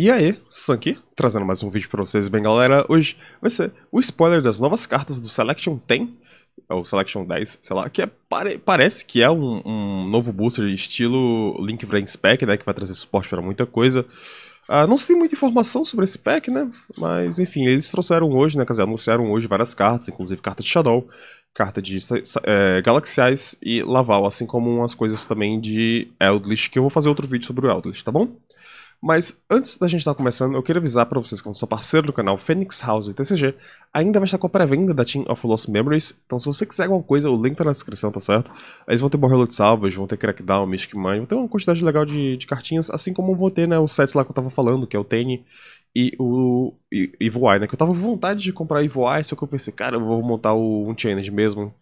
E aí, Sanki, trazendo mais um vídeo para vocês, bem galera, hoje vai ser o spoiler das novas cartas do Selection 10, ou Selection 10, sei lá, que é, pare, parece que é um, um, novo booster estilo Link Brains Pack, né, que vai trazer suporte para muita coisa. Uh, não se tem muita informação sobre esse pack, né, mas enfim, eles trouxeram hoje, né, quer dizer, anunciaram hoje várias cartas, inclusive carta de Shadow, carta de é, Galaxiais e Laval, assim como umas coisas também de Eldritch, que eu vou fazer outro vídeo sobre o Eldritch, tá bom? Mas antes da gente estar tá começando, eu queria avisar para vocês que eu sou parceiro do canal Phoenix House e TCG, ainda vai estar com a pré-venda da Team of Lost Memories, então se você quiser alguma coisa, o link tá na descrição, tá certo? Eles vão ter Borreload Salvage, vão ter Crackdown, Mystic Mind, vão ter uma quantidade legal de, de cartinhas, assim como vão ter né, os sets lá que eu tava falando, que é o Tane e o e, Evil Eye, né? Que eu tava com vontade de comprar Evil Eye, só que eu pensei, cara, eu vou montar o Unchained mesmo,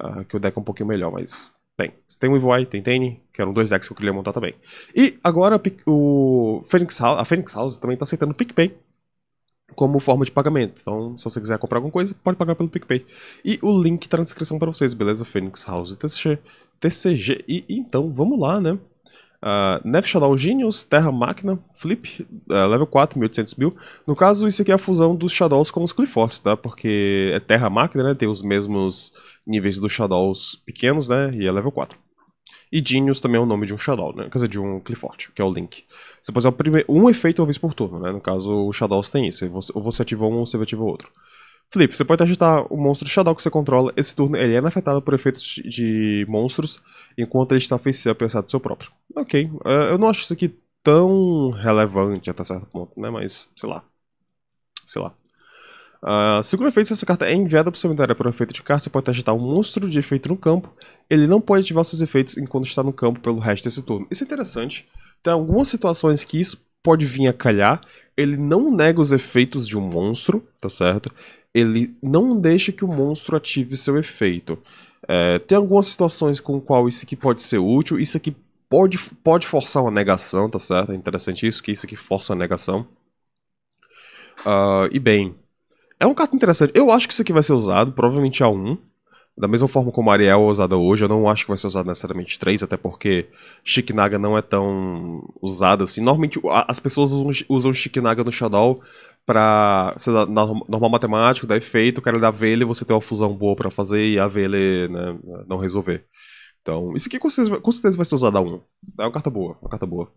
uh, que o deck é um pouquinho melhor, mas... Bem, se tem o Evil Eye, tem Tane, que eram dois decks que eu queria montar também. E agora o Phoenix House, a Phoenix House também está aceitando o PicPay como forma de pagamento. Então, se você quiser comprar alguma coisa, pode pagar pelo PicPay. E o link está na descrição para vocês, beleza? Phoenix House TCG. TCG. E então, vamos lá, né? Uh, ah, Nef Shadow Genius, Terra Máquina, Flip, uh, level 4, 1800 mil. No caso, isso aqui é a fusão dos Shadows com os Cliffords tá? Porque é Terra Máquina, né? Tem os mesmos níveis dos Shadows pequenos, né? E é level 4. E Genius também é o nome de um Shadow, né? Quer dizer, de um Clifford, que é o Link. Você pode usar um efeito uma vez por turno, né? No caso, o Shadows tem isso. Você, ou você ativa um ou você ativa outro. Flip, você pode agitar o monstro Shadow que você controla. Esse turno ele é afetado por efeitos de monstros, enquanto ele está face up do seu próprio. Ok, uh, eu não acho isso aqui tão relevante até certo ponto, né? Mas, sei lá. Sei lá. Uh, segundo efeito, se essa carta é enviada para o cemitério para um efeito de carta, você pode agitar um monstro de efeito no campo. Ele não pode ativar seus efeitos enquanto está no campo pelo resto desse turno. Isso é interessante. Tem algumas situações que isso pode vir a calhar. Ele não nega os efeitos de um monstro, tá certo? Ele não deixa que o monstro ative seu efeito. É, tem algumas situações com qual isso aqui pode ser útil. Isso aqui pode, pode forçar uma negação, tá certo? É interessante isso, que isso aqui força uma negação. Uh, e bem, é um cartão interessante. Eu acho que isso aqui vai ser usado, provavelmente a 1. Da mesma forma como a Ariel é usada hoje, eu não acho que vai ser usado necessariamente 3, até porque Shikinaga não é tão usada assim. Normalmente as pessoas usam, Chiquinaga Shikinaga no Shadow pra ser normal matemático, dar efeito, o cara dá e você tem uma fusão boa para fazer e a vele né, não resolver. Então, isso aqui com certeza, com certeza vai ser usado a 1. É uma carta boa, uma carta boa.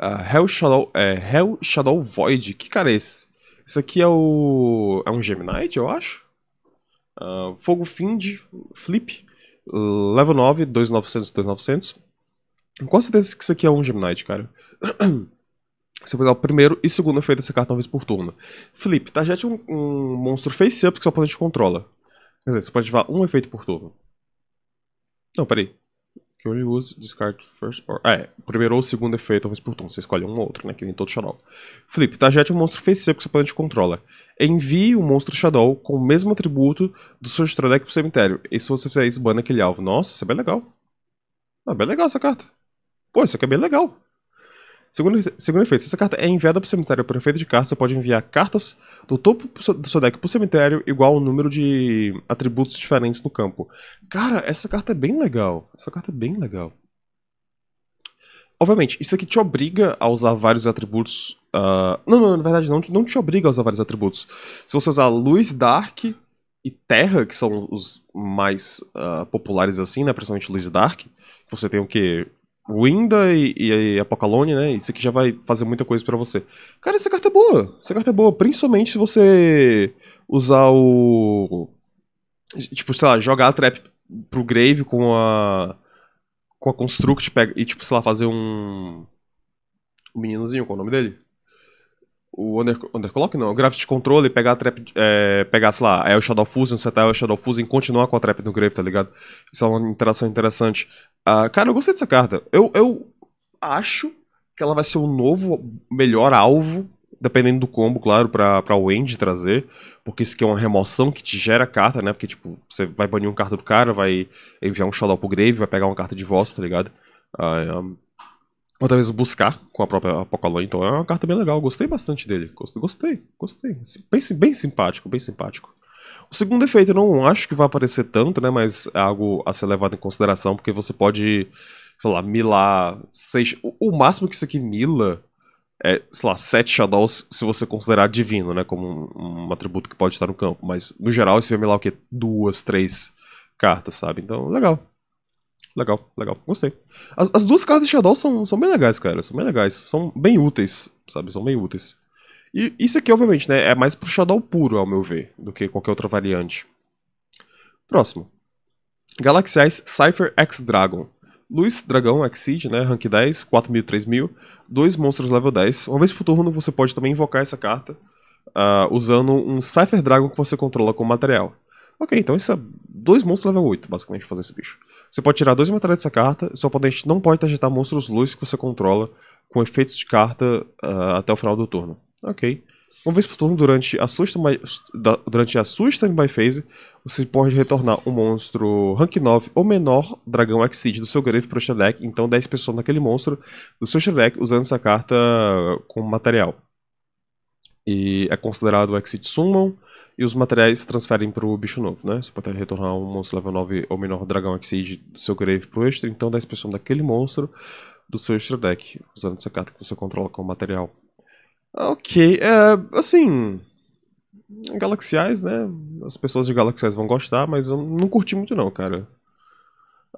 Uh, Hell, Shadow, é, Hell Shadow Void, que cara é esse? Isso aqui é o. É um Gemini, eu acho. Uh, Fogo Find, Flip, level 9, 2900, 2900. Com certeza que isso aqui é um Gemini, cara. Você vai pegar o primeiro e segundo efeito dessa carta uma vez por turno. Flip, target tá, um, um monstro face-up que seu oponente controla. Quer dizer, você pode levar um efeito por turno. Não, peraí que ele use discard first or... É, primeiro ou segundo efeito, talvez por turno. Você escolhe um ou outro, né? Que nem todo Shadow. Flip, Tajete é um monstro face seco que seu planeta controla. Envie o um monstro Shadow com o mesmo atributo do seu Shadow pro cemitério. E se você fizer isso, bana aquele alvo. Nossa, isso é bem legal. É bem legal essa carta. Pô, isso aqui é bem legal. Segundo, segundo efeito, se essa carta é enviada para o cemitério por efeito de carta, você pode enviar cartas do topo do seu deck para o cemitério igual ao número de atributos diferentes no campo. Cara, essa carta é bem legal. Essa carta é bem legal. Obviamente, isso aqui te obriga a usar vários atributos. Uh... Não, não, na verdade não, não te obriga a usar vários atributos. Se você usar luz, dark e terra, que são os mais uh, populares assim, né? Principalmente luz e dark, você tem o que? Winda e, e, e Apocalone, né? Isso aqui já vai fazer muita coisa para você. Cara, essa carta é boa. Essa carta é boa, principalmente se você usar o. Tipo, sei lá, jogar a trap pro Grave com a. Com a Construct e, tipo, sei lá, fazer um. O meninozinho, qual é o nome dele? o under, Underclock não, o Gravity Control e pegar a trap, é, pegar, sei lá, é o Shadow Fusion, setar é o Shadow Fusion e continuar com a trap no Grave, tá ligado? Isso é uma interação interessante. Uh, cara, eu gostei dessa carta. Eu, eu acho que ela vai ser um novo, melhor alvo, dependendo do combo, claro, pra, pra Wendy trazer. Porque isso aqui é uma remoção que te gera carta, né? Porque, tipo, você vai banir uma carta do cara, vai enviar um Shadow pro Grave, vai pegar uma carta de volta, tá ligado? Uh, um, ou talvez buscar com a própria Apocalon. Então é uma carta bem legal, gostei bastante dele. Gostei, gostei. gostei. Bem, bem simpático, bem simpático. O segundo efeito eu não acho que vai aparecer tanto, né? Mas é algo a ser levado em consideração, porque você pode, sei lá, milar seis. O, máximo que isso aqui mila é, sei lá, sete Shadows se você considerar divino, né? Como um, um atributo que pode estar no campo. Mas, no geral, esse vai milar o quê? Duas, três cartas, sabe? Então, legal. Legal, legal. Gostei. As, as duas cartas de Shadow são, são bem legais, cara. São bem legais. São bem úteis, sabe? São bem úteis. E isso aqui, obviamente, né, é mais pro Shadow puro, ao meu ver, do que qualquer outra variante. Próximo. Galaxy Eyes Cypher X Dragon. Luz, Dragão, Exceed, né, rank 10, 4000, 3000, dois monstros level 10. Uma vez por turno você pode também invocar essa carta uh, usando um Cypher Dragon que você controla com material. Ok, então isso é dois monstros level 8, basicamente, fazer esse bicho. Você pode tirar dois materiais dessa carta, seu oponente não pode agitar monstros luz que você controla com efeitos de carta uh, até o final do turno. Ok. Uma vez por turno, durante a sua, standby, durante a sua standby phase, você pode retornar um monstro rank 9 ou menor dragão Exceed do seu grave para o deck, então 10 pessoas naquele monstro do seu deck usando essa carta como material. E é considerado o Exceed Summon, e os materiais se transferem para o bicho novo, né? Você pode retornar um monstro level 9 ou menor dragão Exceed do seu grave para o extra, então 10 pessoas daquele monstro do seu extra deck, usando essa carta que você controla como material. Ok, é, assim. Galaxiais, né? As pessoas de Galaxiais vão gostar, mas eu não curti muito, não, cara.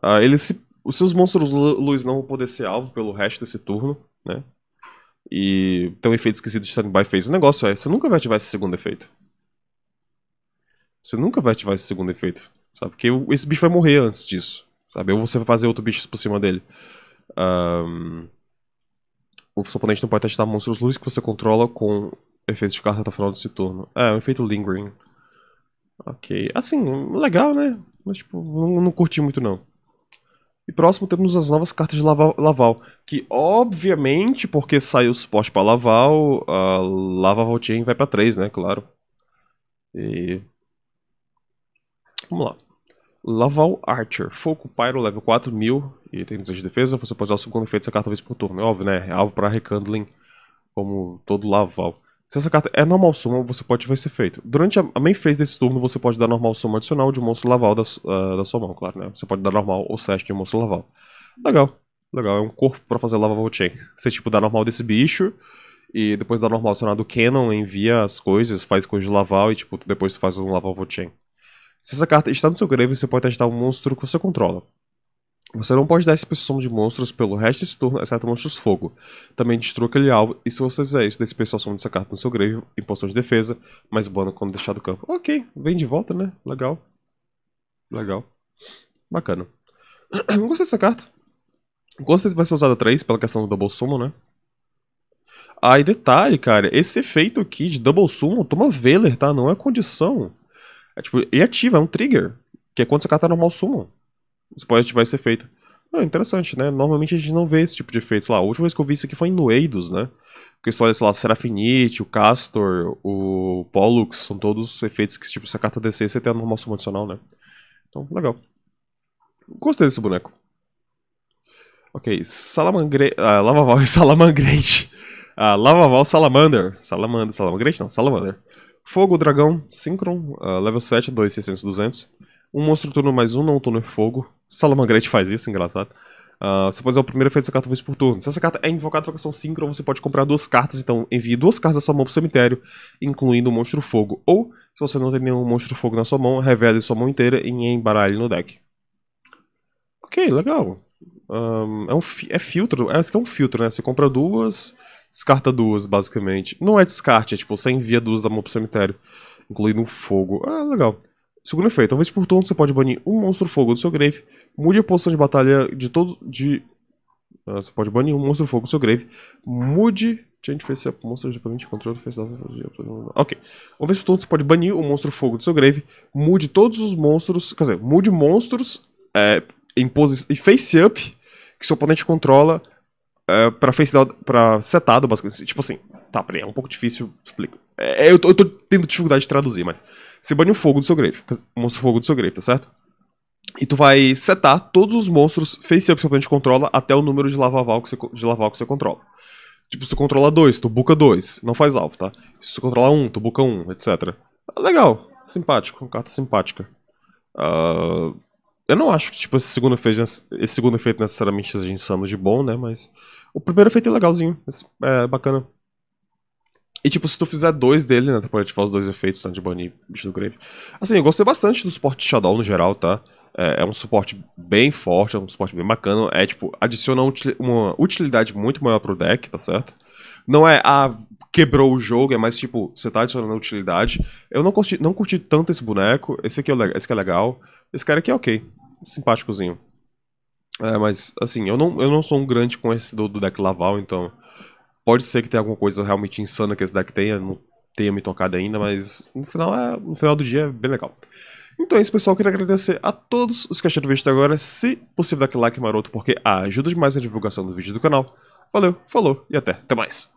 Ah, se, os seus monstros luz não vão poder ser alvo pelo resto desse turno, né? E tem um efeito esquisito de standby fez. O negócio é: você nunca vai ativar esse segundo efeito. Você nunca vai ativar esse segundo efeito, sabe? Porque esse bicho vai morrer antes disso, sabe? Ou você vai fazer outro bicho por cima dele. Um, o seu oponente não pode testar monstros luz que você controla com efeitos de carta até o final do turno. É, um efeito lingering. Ok. Assim, legal, né? Mas, tipo, não, não curti muito, não. E próximo temos as novas cartas de Laval, Laval que obviamente, porque saiu o suporte para Laval, a Lava Chain vai para 3, né, claro. E... Vamos lá. Laval Archer, foco Pyro, level 4000 e tem 2 de defesa. Você pode usar o segundo efeito dessa carta vez por turno. É óbvio, né? É alvo para Recandling, como todo Laval. Se essa carta é normal soma, você pode ativar esse efeito. Durante a, main phase desse turno, você pode dar normal soma adicional de um monstro Laval da, uh, da sua mão, claro, né? Você pode dar normal ou slash de um monstro Laval. Legal, legal. É um corpo para fazer Laval Chain. Você, tipo, dá normal desse bicho e depois dá normal adicional do Canon, envia as coisas, faz coisas de Laval e, tipo, depois faz um Laval Chain. Se essa carta está no seu grave, você pode testar um monstro que você controla. Você não pode dar som de monstros pelo resto desse turno, exceto monstros fogo. Também destrua aquele alvo, e se você fizer isso, dispersação dessa carta no seu grave, em posição de defesa, mais bana quando deixar do campo. Ok, vem de volta, né? Legal. Legal. Bacana. Não gostei dessa carta. Gostei vai ser usada 3 pela questão do Double Summon, né? Ah, e detalhe, cara, esse efeito aqui de Double Summon toma Veler, tá? Não é condição. É, tipo, e ativa, é um trigger. Que é quando você catar normal sumo. Você pode ativar esse efeito. Ah, interessante, né? Normalmente a gente não vê esse tipo de efeito. Sei lá, a última vez que eu vi isso aqui foi em Noeidos, né? Porque você olha, sei lá, Serafinite, o Castor, o Pollux, são todos efeitos que, tipo, se a carta descer, você tem a normal suma adicional, né? Então, legal. Gostei desse boneco. Ok, Salamangre... Ah, Lavaval e Salamangrete. Ah, Lavaval Salamander. Salamander, Salamangrete não, Salamander. Fogo, dragão, Synchron, uh, level 7, 2, 600, 200. Um monstro turno mais um, não turno é fogo. Salamangrete faz isso, engraçado. Uh, você pode usar o primeiro efeito dessa carta uma vez por turno. Se essa carta é invocada por ação Synchron, você pode comprar duas cartas, então envie duas cartas da sua mão pro cemitério, incluindo o Monstro Fogo. Ou, se você não tem nenhum Monstro Fogo na sua mão, revele sua mão inteira e embaralhe no deck. Ok, legal. Um, é, um é filtro, acho é, que aqui é um filtro, né? Você compra duas, Descarta duas, basicamente. Não é descarte, é tipo, você envia duas da mão pro cemitério, incluindo um fogo. Ah, legal. Segundo efeito, uma vez por turno você pode banir um monstro fogo do seu grave, mude a posição de batalha de todo. De... Ah, você pode banir um monstro fogo do seu grave, mude. A gente fez é monstro de oponente controle fez Ok. Uma vez por turno você pode banir um monstro fogo do seu grave, mude todos os monstros. Quer dizer, mude monstros é, em, posi... e face up que seu oponente controla é, pra face down, pra setado, basicamente. Tipo assim, tá, peraí, é um pouco difícil, explico. É, é, eu, tô, eu tô tendo dificuldade de traduzir, mas. Você bane um fogo do seu grave, monstro fogo do seu grave, tá certo? E tu vai setar todos os monstros face up que seu oponente controla até o número de lavaval que você, de que você controla. Tipo, se tu controla dois, tu buca dois, não faz alvo, tá? Se tu controla um, tu buca um, etc. Legal, simpático, uma carta simpática. Uh, eu não acho que tipo, esse segundo, efeito, esse segundo efeito necessariamente seja insano de bom, né? Mas. O primeiro efeito é legalzinho, é bacana. E tipo, se tu fizer dois dele, né, tu pode ativar os dois efeitos, Sandy tá, Bunny e Bicho do Grave. Assim, eu gostei bastante do suporte Shadow no geral, tá? É, é, um suporte bem forte, é um suporte bem bacana. É tipo, adiciona uma utilidade muito maior pro deck, tá certo? Não é, a ah, quebrou o jogo, é mais tipo, você tá adicionando utilidade. Eu não curti, não curti tanto esse boneco, esse aqui é, esse aqui é legal. Esse cara aqui é ok, simpáticozinho. É, mas assim, eu não, eu não sou um grande conhecedor do deck Laval, então pode ser que tenha alguma coisa realmente insana que esse deck tenha, não tenha me tocado ainda, mas no final, é, no final do dia é bem legal. Então é isso, pessoal. Queria agradecer a todos os que acharam o vídeo até agora. Se possível, dá aquele like maroto, porque ajuda demais na divulgação do vídeo do canal. Valeu, falou e até. Até mais.